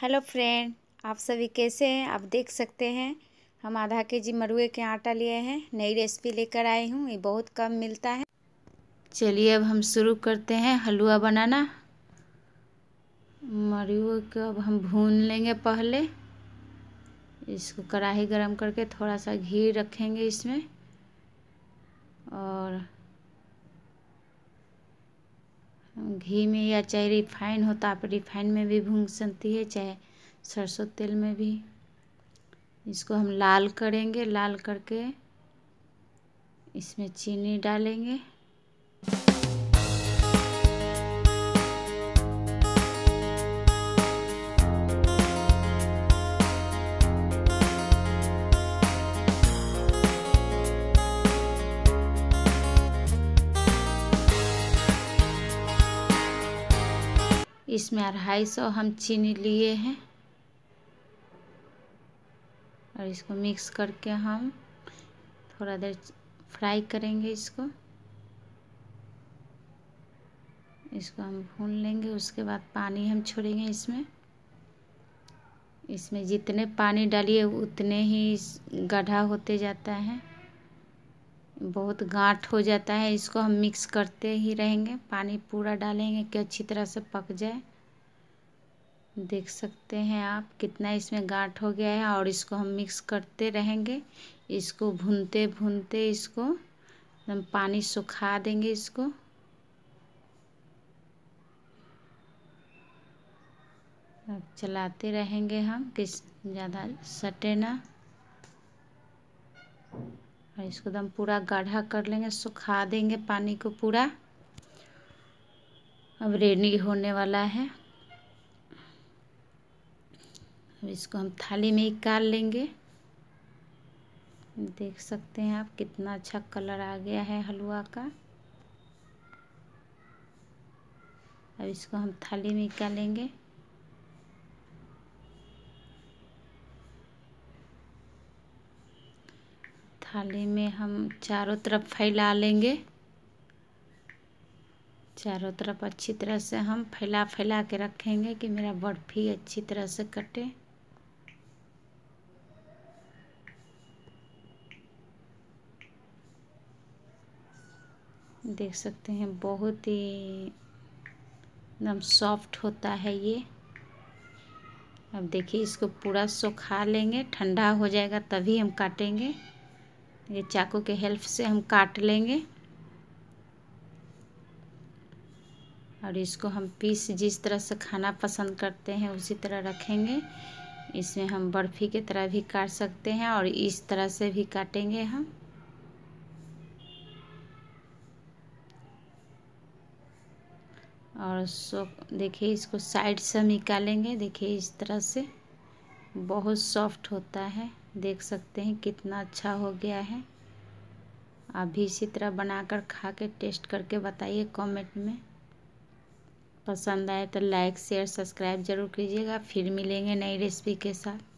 hello friend आप सभी कैसे हैं आप देख सकते हैं हम आधा के जी मरुए के आटा लिए हैं नई रेसिपी लेकर आई हूँ ये बहुत कम मिलता है चलिए अब हम शुरू करते हैं हलवा बनाना मरुए को अब हम भून लेंगे पहले इसको कढ़ाई गरम करके थोड़ा सा घी रखेंगे इसमें और घी में या चाहे रिफाइन होता तो आप रिफाइन में भी भून सकती है चाहे सरसों तेल में भी इसको हम लाल करेंगे लाल करके इसमें चीनी डालेंगे इसमें अढ़ाई सौ हम चीनी लिए हैं और इसको मिक्स करके हम थोड़ा देर फ्राई करेंगे इसको इसको हम भून लेंगे उसके बाद पानी हम छोड़ेंगे इसमें इसमें जितने पानी डालिए उतने ही गढ़ा होते जाता है बहुत गांठ हो जाता है इसको हम मिक्स करते ही रहेंगे पानी पूरा डालेंगे कि अच्छी तरह से पक जाए देख सकते हैं आप कितना इसमें गाँठ हो गया है और इसको हम मिक्स करते रहेंगे इसको भूनते भूनते इसको हम पानी सुखा देंगे इसको अब चलाते रहेंगे हम किस ज़्यादा सटे ना और इसको एकदम तो पूरा गाढ़ा कर लेंगे सुखा देंगे पानी को पूरा अब रेडी होने वाला है अब इसको हम थाली में निकाल लेंगे देख सकते हैं आप कितना अच्छा कलर आ गया है हलवा का अब इसको हम थाली में निकालेंगे थाली में हम चारों तरफ फैला लेंगे चारों तरफ अच्छी तरह से हम फैला फैला के रखेंगे कि मेरा बर्फ़ी अच्छी तरह से कटे देख सकते हैं बहुत ही एकदम सॉफ्ट होता है ये अब देखिए इसको पूरा सुखा लेंगे ठंडा हो जाएगा तभी हम काटेंगे ये चाकू के हेल्प से हम काट लेंगे और इसको हम पीस जिस तरह से खाना पसंद करते हैं उसी तरह रखेंगे इसमें हम बर्फ़ी की तरह भी काट सकते हैं और इस तरह से भी काटेंगे हम और सो देखिए इसको साइड से निकालेंगे देखिए इस तरह से बहुत सॉफ्ट होता है देख सकते हैं कितना अच्छा हो गया है आप भी इसी तरह बनाकर खा के टेस्ट करके बताइए कमेंट में पसंद आए तो लाइक शेयर सब्सक्राइब ज़रूर कीजिएगा फिर मिलेंगे नई रेसिपी के साथ